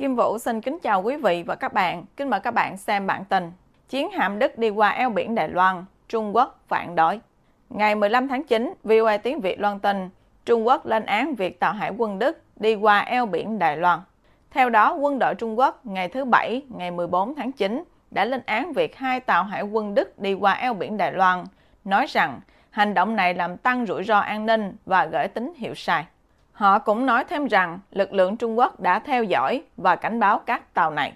Kim Vũ xin kính chào quý vị và các bạn. Kính mời các bạn xem bản tin. Chiến hạm Đức đi qua eo biển Đài Loan, Trung Quốc phản đối. Ngày 15 tháng 9, VOA tiếng Việt loan tin, Trung Quốc lên án việc tàu hải quân Đức đi qua eo biển Đài Loan. Theo đó, quân đội Trung Quốc ngày thứ Bảy, ngày 14 tháng 9, đã lên án việc hai tàu hải quân Đức đi qua eo biển Đài Loan, nói rằng hành động này làm tăng rủi ro an ninh và gửi tín hiệu sai. Họ cũng nói thêm rằng lực lượng Trung Quốc đã theo dõi và cảnh báo các tàu này.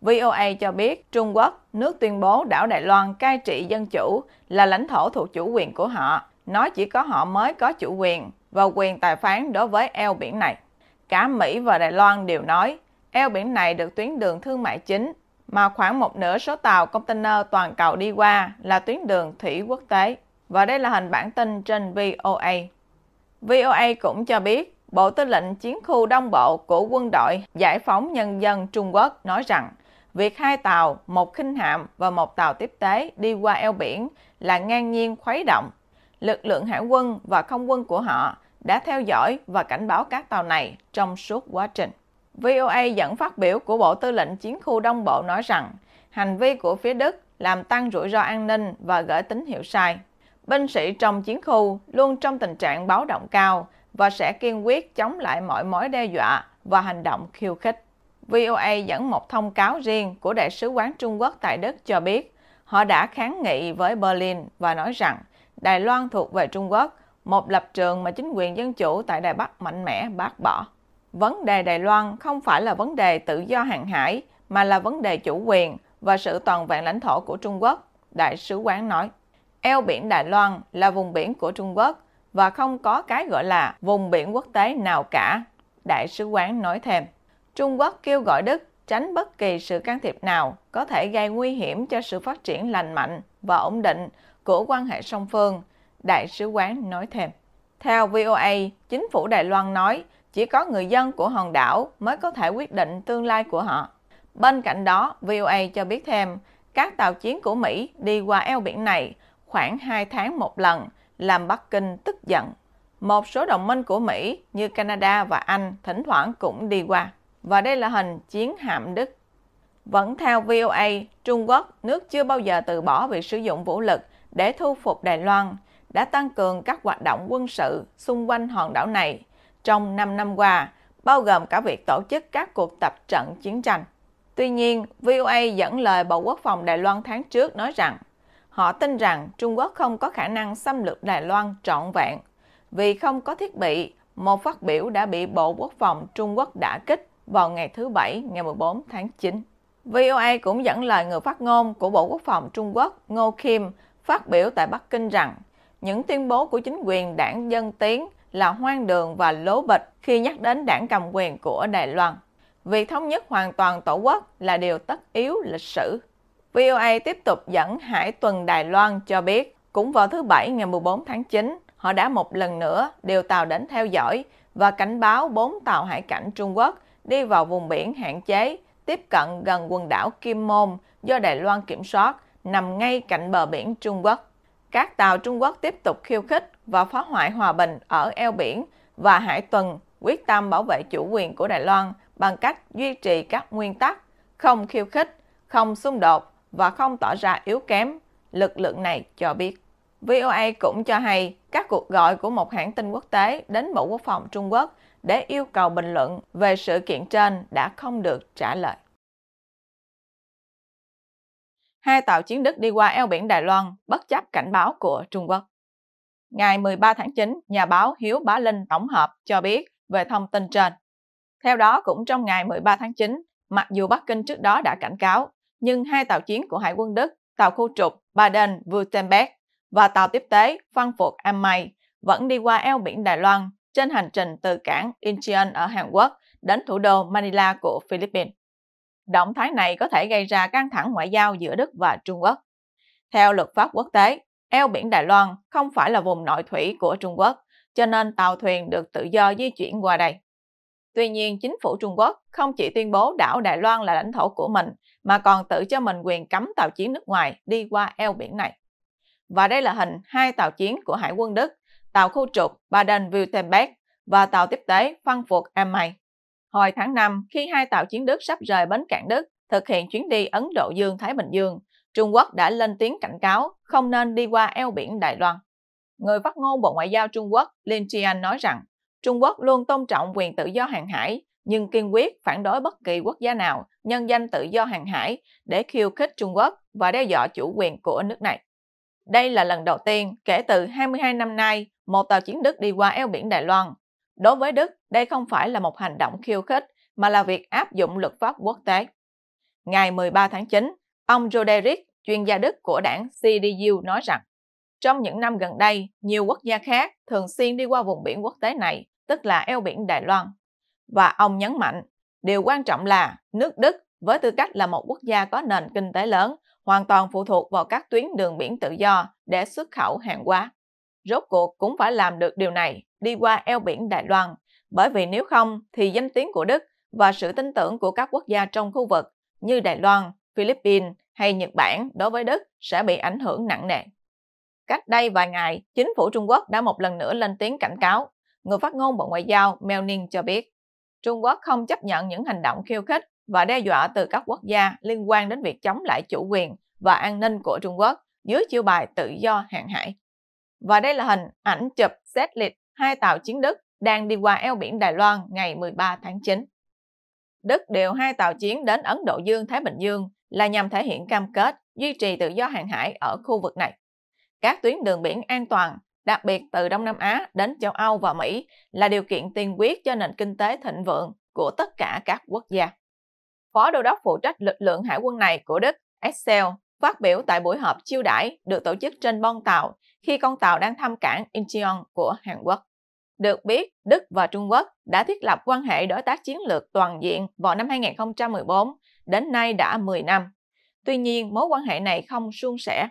VOA cho biết Trung Quốc, nước tuyên bố đảo Đài Loan cai trị dân chủ là lãnh thổ thuộc chủ quyền của họ, nói chỉ có họ mới có chủ quyền và quyền tài phán đối với eo biển này. Cả Mỹ và Đài Loan đều nói eo biển này được tuyến đường thương mại chính mà khoảng một nửa số tàu container toàn cầu đi qua là tuyến đường thủy quốc tế. Và đây là hình bản tin trên VOA. VOA cũng cho biết Bộ Tư lệnh Chiến khu Đông Bộ của Quân đội Giải phóng Nhân dân Trung Quốc nói rằng, việc hai tàu, một khinh hạm và một tàu tiếp tế đi qua eo biển là ngang nhiên khuấy động. Lực lượng hải quân và không quân của họ đã theo dõi và cảnh báo các tàu này trong suốt quá trình. VOA dẫn phát biểu của Bộ Tư lệnh Chiến khu Đông Bộ nói rằng, hành vi của phía Đức làm tăng rủi ro an ninh và gửi tín hiệu sai. Binh sĩ trong chiến khu luôn trong tình trạng báo động cao và sẽ kiên quyết chống lại mọi mối đe dọa và hành động khiêu khích. VOA dẫn một thông cáo riêng của Đại sứ quán Trung Quốc tại Đức cho biết họ đã kháng nghị với Berlin và nói rằng Đài Loan thuộc về Trung Quốc, một lập trường mà chính quyền dân chủ tại Đài Bắc mạnh mẽ bác bỏ. Vấn đề Đài Loan không phải là vấn đề tự do hàng hải, mà là vấn đề chủ quyền và sự toàn vẹn lãnh thổ của Trung Quốc, Đại sứ quán nói. Eo biển Đài Loan là vùng biển của Trung Quốc, và không có cái gọi là vùng biển quốc tế nào cả, đại sứ quán nói thêm. Trung Quốc kêu gọi Đức tránh bất kỳ sự can thiệp nào có thể gây nguy hiểm cho sự phát triển lành mạnh và ổn định của quan hệ song phương, đại sứ quán nói thêm. Theo VOA, chính phủ Đài Loan nói chỉ có người dân của hòn đảo mới có thể quyết định tương lai của họ. Bên cạnh đó, VOA cho biết thêm, các tàu chiến của Mỹ đi qua eo biển này khoảng 2 tháng một lần, làm Bắc Kinh tức dẫn. Một số đồng minh của Mỹ như Canada và Anh thỉnh thoảng cũng đi qua. Và đây là hình chiến hạm Đức. Vẫn theo VOA, Trung Quốc, nước chưa bao giờ từ bỏ việc sử dụng vũ lực để thu phục Đài Loan, đã tăng cường các hoạt động quân sự xung quanh hòn đảo này trong 5 năm qua, bao gồm cả việc tổ chức các cuộc tập trận chiến tranh. Tuy nhiên, VOA dẫn lời Bộ Quốc phòng Đài Loan tháng trước nói rằng Họ tin rằng Trung Quốc không có khả năng xâm lược Đài Loan trọn vẹn vì không có thiết bị. Một phát biểu đã bị Bộ Quốc phòng Trung Quốc đã kích vào ngày thứ Bảy ngày 14 tháng 9. VOA cũng dẫn lời người phát ngôn của Bộ Quốc phòng Trung Quốc Ngô Kim phát biểu tại Bắc Kinh rằng những tuyên bố của chính quyền đảng Dân Tiến là hoang đường và lố bịch khi nhắc đến đảng cầm quyền của Đài Loan. Việc thống nhất hoàn toàn tổ quốc là điều tất yếu lịch sử. VOA tiếp tục dẫn Hải tuần Đài Loan cho biết, cũng vào thứ Bảy ngày 14 tháng 9, họ đã một lần nữa điều tàu đến theo dõi và cảnh báo bốn tàu hải cảnh Trung Quốc đi vào vùng biển hạn chế, tiếp cận gần quần đảo Kim Môn do Đài Loan kiểm soát, nằm ngay cạnh bờ biển Trung Quốc. Các tàu Trung Quốc tiếp tục khiêu khích và phá hoại hòa bình ở eo biển và hải tuần quyết tâm bảo vệ chủ quyền của Đài Loan bằng cách duy trì các nguyên tắc không khiêu khích, không xung đột và không tỏ ra yếu kém, lực lượng này cho biết. VOA cũng cho hay các cuộc gọi của một hãng tin quốc tế đến Bộ Quốc phòng Trung Quốc để yêu cầu bình luận về sự kiện trên đã không được trả lời. Hai tàu chiến Đức đi qua eo biển Đài Loan bất chấp cảnh báo của Trung Quốc. Ngày 13 tháng 9, nhà báo Hiếu Bá Linh tổng hợp cho biết về thông tin trên. Theo đó, cũng trong ngày 13 tháng 9, mặc dù Bắc Kinh trước đó đã cảnh cáo nhưng hai tàu chiến của Hải quân Đức, tàu khu trục Baden-Württemberg và tàu tiếp tế Frankfurt am Main vẫn đi qua eo biển Đài Loan trên hành trình từ cảng Incheon ở Hàn Quốc đến thủ đô Manila của Philippines. Động thái này có thể gây ra căng thẳng ngoại giao giữa Đức và Trung Quốc. Theo luật pháp quốc tế, eo biển Đài Loan không phải là vùng nội thủy của Trung Quốc, cho nên tàu thuyền được tự do di chuyển qua đây. Tuy nhiên, chính phủ Trung Quốc không chỉ tuyên bố đảo Đài Loan là lãnh thổ của mình, mà còn tự cho mình quyền cấm tàu chiến nước ngoài đi qua eo biển này. Và đây là hình hai tàu chiến của Hải quân Đức, tàu khu trục Baden-Württemberg và tàu tiếp tế Frankfurt am Main. Hồi tháng 5, khi hai tàu chiến Đức sắp rời bến cảng Đức thực hiện chuyến đi Ấn Độ Dương-Thái Bình Dương, Trung Quốc đã lên tiếng cảnh cáo không nên đi qua eo biển Đài Loan. Người phát ngôn Bộ Ngoại giao Trung Quốc Lin Jian nói rằng Trung Quốc luôn tôn trọng quyền tự do hàng hải, nhưng kiên quyết phản đối bất kỳ quốc gia nào nhân danh tự do hàng hải để khiêu khích Trung Quốc và đe dọa chủ quyền của nước này. Đây là lần đầu tiên kể từ 22 năm nay một tàu chiến Đức đi qua eo biển Đài Loan. Đối với Đức, đây không phải là một hành động khiêu khích, mà là việc áp dụng luật pháp quốc tế. Ngày 13 tháng 9, ông Roderick, chuyên gia Đức của đảng CDU nói rằng trong những năm gần đây, nhiều quốc gia khác thường xuyên đi qua vùng biển quốc tế này, tức là eo biển Đài Loan. Và ông nhấn mạnh, điều quan trọng là nước Đức với tư cách là một quốc gia có nền kinh tế lớn, hoàn toàn phụ thuộc vào các tuyến đường biển tự do để xuất khẩu hàng hóa. Rốt cuộc cũng phải làm được điều này đi qua eo biển Đài Loan, bởi vì nếu không thì danh tiếng của Đức và sự tin tưởng của các quốc gia trong khu vực như Đài Loan, Philippines hay Nhật Bản đối với Đức sẽ bị ảnh hưởng nặng nề. Cách đây vài ngày, chính phủ Trung Quốc đã một lần nữa lên tiếng cảnh cáo. Người phát ngôn Bộ Ngoại giao Mel Ning cho biết, Trung Quốc không chấp nhận những hành động khiêu khích và đe dọa từ các quốc gia liên quan đến việc chống lại chủ quyền và an ninh của Trung Quốc dưới chiêu bài tự do hàng hải. Và đây là hình ảnh chụp xét liệt hai tàu chiến Đức đang đi qua eo biển Đài Loan ngày 13 tháng 9. Đức điều hai tàu chiến đến Ấn Độ Dương-Thái Bình Dương là nhằm thể hiện cam kết duy trì tự do hàng hải ở khu vực này các tuyến đường biển an toàn, đặc biệt từ Đông Nam Á đến châu Âu và Mỹ là điều kiện tiên quyết cho nền kinh tế thịnh vượng của tất cả các quốc gia. Phó đô đốc phụ trách lực lượng hải quân này của Đức, Excel, phát biểu tại buổi họp chiêu đãi được tổ chức trên bon tàu khi con tàu đang thăm cảng Incheon của Hàn Quốc. Được biết, Đức và Trung Quốc đã thiết lập quan hệ đối tác chiến lược toàn diện vào năm 2014, đến nay đã 10 năm. Tuy nhiên, mối quan hệ này không suôn sẻ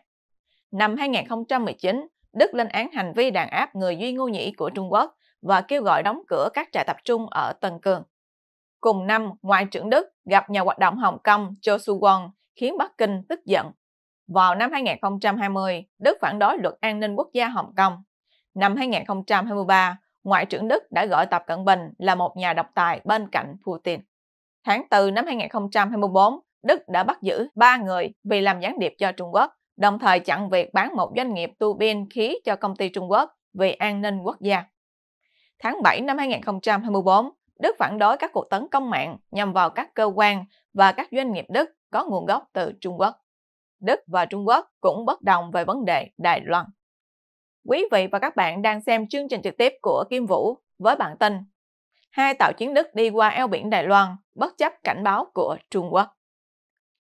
Năm 2019, Đức lên án hành vi đàn áp người Duy Ngô Nhĩ của Trung Quốc và kêu gọi đóng cửa các trại tập trung ở Tân Cương. Cùng năm, Ngoại trưởng Đức gặp nhà hoạt động Hồng Kông Joshua Wong, khiến Bắc Kinh tức giận. Vào năm 2020, Đức phản đối luật an ninh quốc gia Hồng Kông. Năm 2023, Ngoại trưởng Đức đã gọi Tập Cận Bình là một nhà độc tài bên cạnh Putin. Tháng 4 năm 2024, Đức đã bắt giữ 3 người vì làm gián điệp cho Trung Quốc đồng thời chặn việc bán một doanh nghiệp tu bin khí cho công ty Trung Quốc vì an ninh quốc gia. Tháng 7 năm 2024, Đức phản đối các cuộc tấn công mạng nhằm vào các cơ quan và các doanh nghiệp Đức có nguồn gốc từ Trung Quốc. Đức và Trung Quốc cũng bất đồng về vấn đề Đài Loan. Quý vị và các bạn đang xem chương trình trực tiếp của Kim Vũ với bản tin Hai tàu chiến Đức đi qua eo biển Đài Loan bất chấp cảnh báo của Trung Quốc.